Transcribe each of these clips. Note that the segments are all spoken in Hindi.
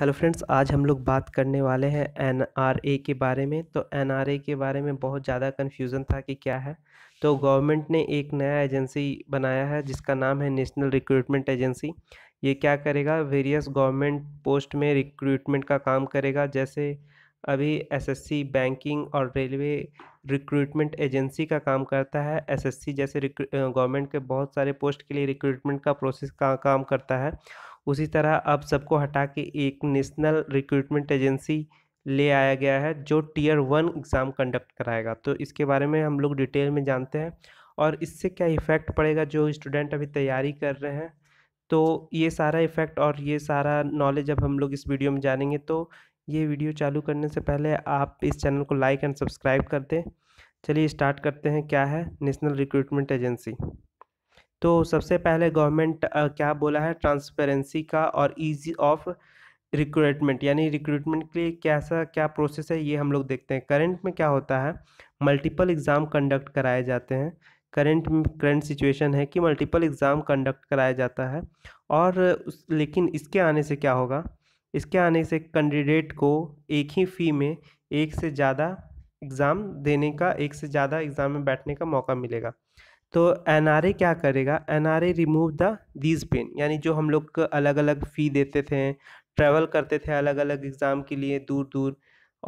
हेलो फ्रेंड्स आज हम लोग बात करने वाले हैं एन के बारे में तो एन के बारे में बहुत ज़्यादा कन्फ्यूज़न था कि क्या है तो गवर्नमेंट ने एक नया एजेंसी बनाया है जिसका नाम है नेशनल रिक्रूटमेंट एजेंसी ये क्या करेगा वेरियस गवर्नमेंट पोस्ट में रिक्रूटमेंट का काम करेगा जैसे अभी एसएससी बैंकिंग और रेलवे रिक्रूटमेंट एजेंसी का काम करता है एसएससी जैसे गवर्नमेंट के बहुत सारे पोस्ट के लिए रिक्रूटमेंट का प्रोसेस का काम करता है उसी तरह अब सबको हटा के एक नेशनल रिक्रूटमेंट एजेंसी ले आया गया है जो टीयर वन एग्ज़ाम कंडक्ट कराएगा तो इसके बारे में हम लोग डिटेल में जानते हैं और इससे क्या इफ़ेक्ट पड़ेगा जो स्टूडेंट अभी तैयारी कर रहे हैं तो ये सारा इफ़ेक्ट और ये सारा नॉलेज अब हम लोग इस वीडियो में जानेंगे तो ये वीडियो चालू करने से पहले आप इस चैनल को लाइक एंड सब्सक्राइब कर दें चलिए स्टार्ट करते हैं क्या है नेशनल रिक्रूटमेंट एजेंसी तो सबसे पहले गवर्नमेंट क्या बोला है ट्रांसपेरेंसी का और ईजी ऑफ रिक्रूटमेंट यानी रिक्रूटमेंट के लिए कैसा क्या प्रोसेस है ये हम लोग देखते हैं करंट में क्या होता है मल्टीपल एग्ज़ाम कंडक्ट कराए जाते हैं करंट करंट सिचुएशन है कि मल्टीपल एग्ज़ाम कंडक्ट कराया जाता है और उस लेकिन इसके आने से क्या होगा इसके आने से कैंडिडेट को एक ही फ़ी में एक से ज़्यादा एग्ज़ाम देने का एक से ज़्यादा एग्ज़ाम में बैठने का मौका मिलेगा तो एन क्या करेगा N remove the these pain यानी जो हम लोग अलग अलग फ़ी देते थे ट्रैवल करते थे अलग अलग एग्ज़ाम के लिए दूर दूर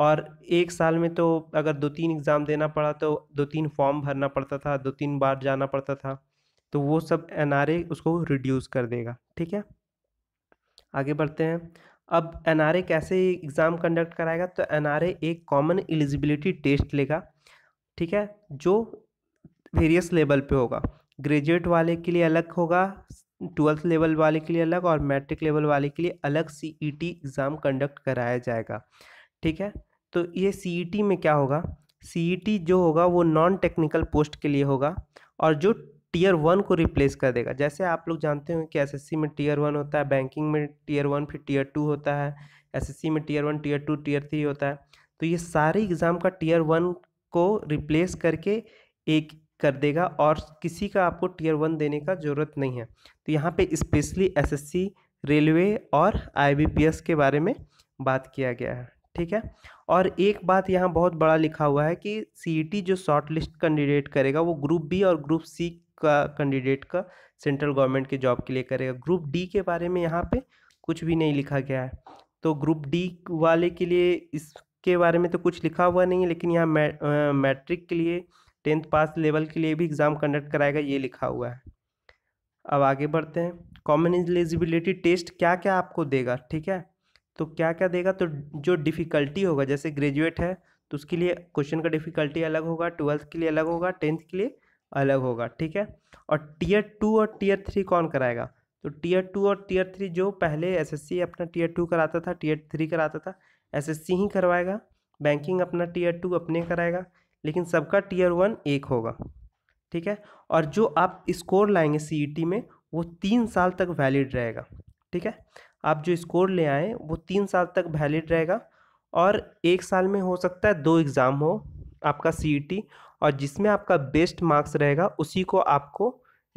और एक साल में तो अगर दो तीन एग्ज़ाम देना पड़ा तो दो तीन फॉर्म भरना पड़ता था दो तीन बार जाना पड़ता था तो वो सब एन उसको रिड्यूस कर देगा ठीक है आगे बढ़ते हैं अब एन कैसे एग्ज़ाम कंडक्ट कराएगा तो एन एक कॉमन एलिजिबिलिटी टेस्ट लेगा ठीक है जो वेरियस लेवल पे होगा ग्रेजुएट वाले के लिए अलग होगा ट्वेल्थ लेवल वाले के लिए अलग और मैट्रिक लेवल वाले के लिए अलग सी एग्ज़ाम कंडक्ट कराया जाएगा ठीक है तो ये सी e में क्या होगा सी e जो होगा वो नॉन टेक्निकल पोस्ट के लिए होगा और जो टीयर वन को रिप्लेस कर देगा जैसे आप लोग जानते हो कि एस में टीयर वन होता है बैंकिंग में टीयर वन फिर टीयर टू होता है एस में tier one tier two tier three होता है तो ये सारे एग्ज़ाम का टीयर वन को रिप्लेस करके एक कर देगा और किसी का आपको टीयर वन देने का ज़रूरत नहीं है तो यहाँ पे स्पेशली एसएससी रेलवे और आईबीपीएस के बारे में बात किया गया है ठीक है और एक बात यहाँ बहुत बड़ा लिखा हुआ है कि सीईटी e जो शॉर्ट लिस्ट कैंडिडेट करेगा वो ग्रुप बी और ग्रुप सी का कैंडिडेट का सेंट्रल गवर्नमेंट के जॉब के लिए करेगा ग्रुप डी के बारे में यहाँ पर कुछ भी नहीं लिखा गया है तो ग्रुप डी वाले के लिए इसके बारे में तो कुछ लिखा हुआ नहीं है लेकिन यहाँ मैट्रिक के लिए टेंथ पास लेवल के लिए भी एग्ज़ाम कंडक्ट कराएगा ये लिखा हुआ है अब आगे बढ़ते हैं कॉमन एलिजिबिलिटी टेस्ट क्या क्या आपको देगा ठीक है तो क्या क्या देगा तो जो डिफ़िकल्टी होगा जैसे ग्रेजुएट है तो उसके लिए क्वेश्चन का डिफ़िकल्टी अलग होगा ट्वेल्थ के लिए अलग होगा टेंथ के लिए अलग होगा ठीक है और टीयर टू और टीयर थ्री कौन कराएगा तो टीयर टू और टीयर थ्री जो पहले एसएससी अपना टीयर टू कराता था टीयर थ्री कराता था एसएससी ही करवाएगा बैंकिंग अपना टीयर टू अपने कराएगा लेकिन सबका टीयर वन एक होगा ठीक है और जो आप स्कोर लाएंगे सी e में वो तीन साल तक वैलिड रहेगा ठीक है आप जो स्कोर ले आएँ वो तीन साल तक वैलिड रहेगा और एक साल में हो सकता है दो एग्ज़ाम हो आपका सी e और जिसमें आपका बेस्ट मार्क्स रहेगा उसी को आपको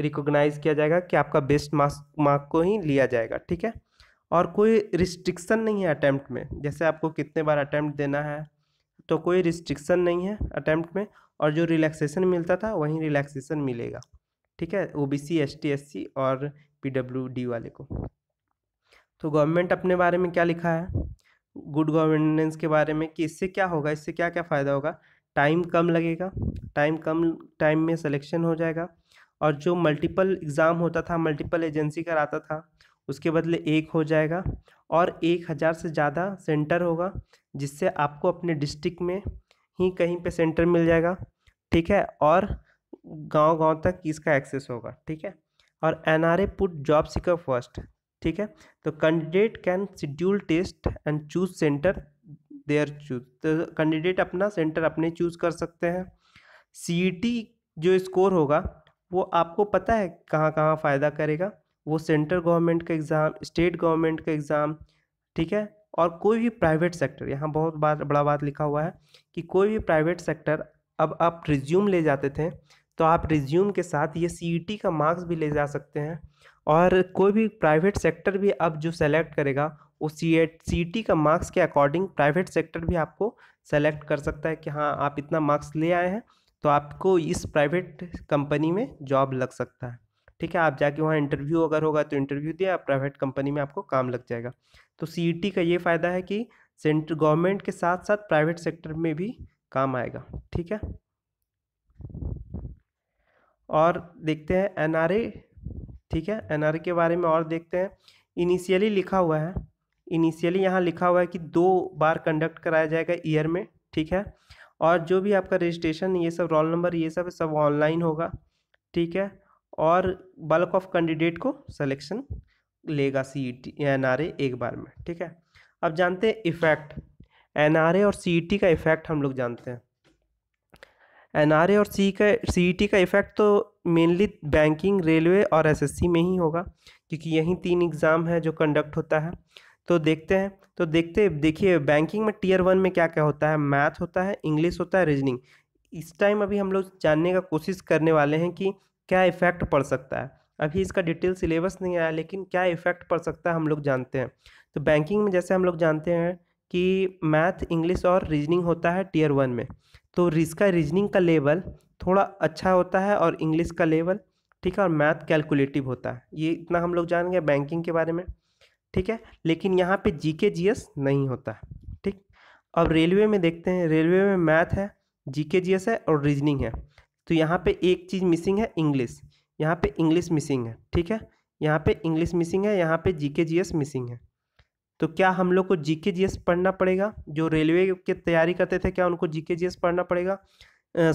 रिकॉग्नाइज़ किया जाएगा कि आपका बेस्ट मार्क्स मार्क को ही लिया जाएगा ठीक है और कोई रिस्ट्रिक्शन नहीं है अटैम्प्ट में जैसे आपको कितने बार अटैम्प्ट देना है तो कोई रिस्ट्रिक्शन नहीं है अटैम्प्ट में और जो रिलैक्सेशन मिलता था वहीं रिलैक्सेशन मिलेगा ठीक है O B C S T S C और पी डब्ल्यू डी वाले को तो गवर्नमेंट अपने बारे में क्या लिखा है गुड गवर्नेंस के बारे में कि इससे क्या होगा इससे क्या क्या फ़ायदा होगा टाइम कम लगेगा टाइम कम टाइम में सिलेक्शन हो जाएगा और जो मल्टीपल एग्ज़ाम होता था मल्टीपल एजेंसी कराता था उसके बदले एक हो जाएगा और एक हज़ार से ज़्यादा सेंटर होगा जिससे आपको अपने डिस्ट्रिक्ट में ही कहीं पे सेंटर मिल जाएगा ठीक है और गांव गांव तक इसका एक्सेस होगा ठीक है और N R A put job seeker first ठीक है तो candidate can schedule test and choose centre there choose तो कैंडिडेट अपना सेंटर अपने चूज कर सकते हैं सी जो स्कोर होगा वो आपको पता है कहाँ कहाँ फ़ायदा करेगा वो सेंट्रल गवर्नमेंट का एग्ज़ाम स्टेट गवर्नमेंट का एग्ज़ाम ठीक है और कोई भी प्राइवेट सेक्टर यहाँ बहुत बात बड़ा बात लिखा हुआ है कि कोई भी प्राइवेट सेक्टर अब आप रिज्यूम ले जाते थे तो आप रिज्यूम के साथ ये सी e का मार्क्स भी ले जा सकते हैं और कोई भी प्राइवेट सेक्टर भी अब जो सेलेक्ट करेगा वो सी सी e e का मार्क्स के अकॉर्डिंग प्राइवेट सेक्टर भी आपको सेलेक्ट कर सकता है कि हाँ आप इतना मार्क्स ले आए हैं तो आपको इस प्राइवेट कंपनी में जॉब लग सकता है ठीक है आप जाके वहाँ इंटरव्यू अगर होगा तो इंटरव्यू दिया प्राइवेट कंपनी में आपको काम लग जाएगा तो सी e का ये फ़ायदा है कि सेंट्रल गवर्नमेंट के साथ साथ प्राइवेट सेक्टर में भी काम आएगा ठीक है और देखते हैं एन ठीक है एन के बारे में और देखते हैं इनिशियली लिखा हुआ है इनिशियली यहाँ लिखा हुआ है कि दो बार कंडक्ट कराया जाएगा ईयर में ठीक है और जो भी आपका रजिस्ट्रेशन ये सब रोल नंबर ये सब सब ऑनलाइन होगा ठीक है और बल्क ऑफ कैंडिडेट को सिलेक्शन लेगा सी ई e एक बार में ठीक है अब जानते हैं इफेक्ट एन और सी e का इफेक्ट हम लोग जानते हैं एन और सी e का सी का इफेक्ट तो मेनली बैंकिंग रेलवे और एसएससी में ही होगा क्योंकि यही तीन एग्ज़ाम है जो कंडक्ट होता है तो देखते हैं तो देखते देखिए बैंकिंग में टीयर वन में क्या क्या होता है मैथ होता है इंग्लिश होता है रीजनिंग इस टाइम अभी हम लोग जानने का कोशिश करने वाले हैं कि क्या इफ़ेक्ट पड़ सकता है अभी इसका डिटेल सिलेबस नहीं आया लेकिन क्या इफ़ेक्ट पड़ सकता है हम लोग जानते हैं तो बैंकिंग में जैसे हम लोग जानते हैं कि मैथ इंग्लिश और रीजनिंग होता है टीयर वन में तो इसका रीजनिंग का लेवल थोड़ा अच्छा होता है और इंग्लिश का लेवल ठीक है और मैथ कैलकुलेटिव होता है ये इतना हम लोग जान गए बैंकिंग के बारे में ठीक है लेकिन यहाँ पे जीके जीएस नहीं होता है ठीक अब रेलवे में देखते हैं रेलवे में मैथ है जीके जीएस है और रीजनिंग है तो यहाँ पे एक चीज़ मिसिंग है इंग्लिश यहाँ पे इंग्लिश मिसिंग है ठीक है यहाँ पे इंग्लिश मिसिंग है यहाँ पे जीके जीएस मिसिंग है तो क्या हम लोग को जीके जीएस पढ़ना पड़ेगा जो रेलवे की तैयारी करते थे क्या उनको जीके जीएस पढ़ना पड़ेगा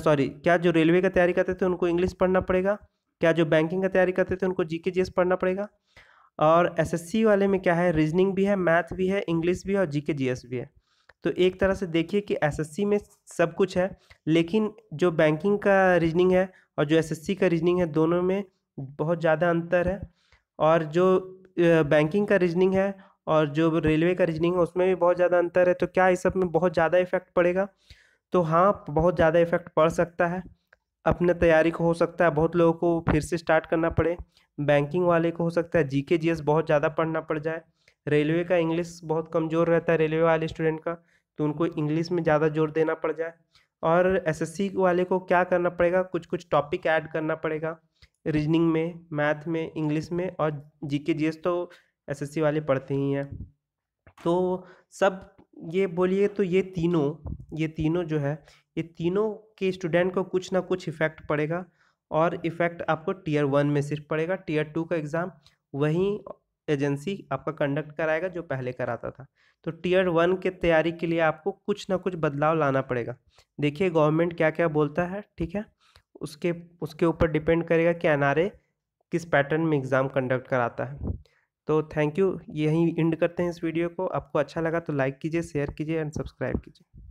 सॉरी क्या जो रेलवे का तैयारी करते थे उनको इंग्लिश पढ़ना पड़ेगा क्या जो बैंकिंग का तैयारी करते थे उनको जीके जीएस पढ़ना पड़ेगा और एसएससी वाले में क्या है रीजनिंग भी है मैथ भी है इंग्लिश भी है और जीके जीएस भी है तो एक तरह से देखिए कि एसएससी में सब कुछ है लेकिन जो बैंकिंग का रीजनिंग है और जो एसएससी का रीजनिंग है दोनों में बहुत ज़्यादा अंतर है और जो बैंकिंग का रीजनिंग है और जो रेलवे का रीजनिंग है उसमें भी बहुत ज़्यादा अंतर है तो क्या इस सब में बहुत ज़्यादा इफेक्ट पड़ेगा तो हाँ बहुत ज़्यादा इफेक्ट पड़ सकता है अपने तैयारी को हो सकता है बहुत लोगों को फिर से स्टार्ट करना पड़े बैंकिंग वाले को हो सकता है जीके जीएस बहुत ज़्यादा पढ़ना पड़ जाए रेलवे का इंग्लिश बहुत कमज़ोर रहता है रेलवे वाले स्टूडेंट का तो उनको इंग्लिश में ज़्यादा जोर देना पड़ जाए और एसएससी वाले को क्या करना पड़ेगा कुछ कुछ टॉपिक ऐड करना पड़ेगा रीजनिंग में मैथ में इंग्लिश में और जीके जीएस तो एसएससी वाले पढ़ते ही हैं तो सब ये बोलिए तो ये तीनों ये तीनों जो है ये तीनों के स्टूडेंट को कुछ ना कुछ इफ़ेक्ट पड़ेगा और इफ़ेक्ट आपको टीयर वन में सिर्फ पड़ेगा टीयर टू का एग्ज़ाम वहीं एजेंसी आपका कंडक्ट कराएगा जो पहले कराता था तो टीयर वन के तैयारी के लिए आपको कुछ ना कुछ बदलाव लाना पड़ेगा देखिए गवर्नमेंट क्या क्या बोलता है ठीक है उसके उसके ऊपर डिपेंड करेगा कि एनआरए किस पैटर्न में एग्ज़ाम कंडक्ट कराता है तो थैंक यू यहीं इंड करते हैं इस वीडियो को आपको अच्छा लगा तो लाइक कीजिए शेयर कीजिए एंड सब्सक्राइब कीजिए